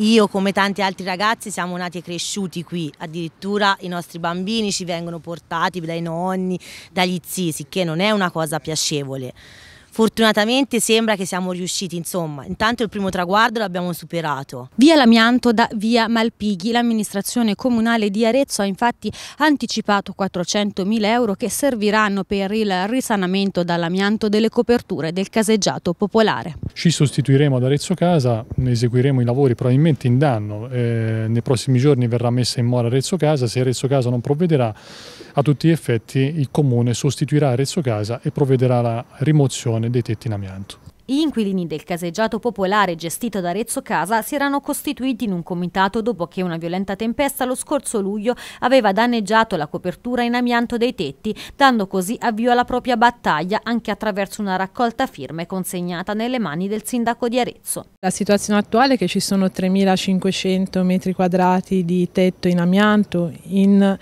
Io come tanti altri ragazzi siamo nati e cresciuti qui, addirittura i nostri bambini ci vengono portati dai nonni, dagli zii, che non è una cosa piacevole fortunatamente sembra che siamo riusciti, insomma, intanto il primo traguardo l'abbiamo superato. Via l'amianto da via Malpighi, l'amministrazione comunale di Arezzo ha infatti anticipato 400.000 euro che serviranno per il risanamento dall'amianto delle coperture del caseggiato popolare. Ci sostituiremo ad Arezzo Casa, eseguiremo i lavori probabilmente in danno, eh, nei prossimi giorni verrà messa in mora Arezzo Casa, se Arezzo Casa non provvederà a tutti gli effetti il comune sostituirà Arezzo Casa e provvederà alla rimozione dei tetti in amianto. Gli inquilini del caseggiato popolare gestito da Arezzo Casa si erano costituiti in un comitato dopo che una violenta tempesta lo scorso luglio aveva danneggiato la copertura in amianto dei tetti, dando così avvio alla propria battaglia anche attraverso una raccolta firme consegnata nelle mani del sindaco di Arezzo. La situazione attuale è che ci sono 3.500 metri quadrati di tetto in amianto in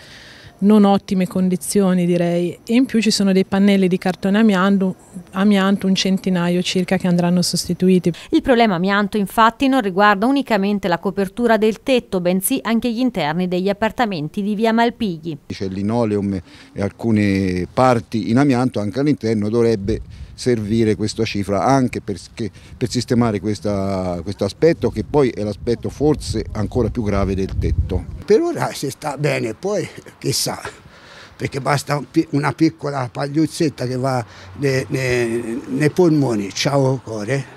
non ottime condizioni direi e in più ci sono dei pannelli di cartone amianto, amianto, un centinaio circa che andranno sostituiti. Il problema amianto infatti non riguarda unicamente la copertura del tetto bensì anche gli interni degli appartamenti di via Malpighi. C'è linoleum e alcune parti in amianto anche all'interno dovrebbe servire questa cifra anche per, che, per sistemare questo aspetto che poi è l'aspetto forse ancora più grave del tetto per ora si sta bene, poi chissà, perché basta una piccola pagliuzzetta che va nei, nei, nei polmoni, ciao cuore.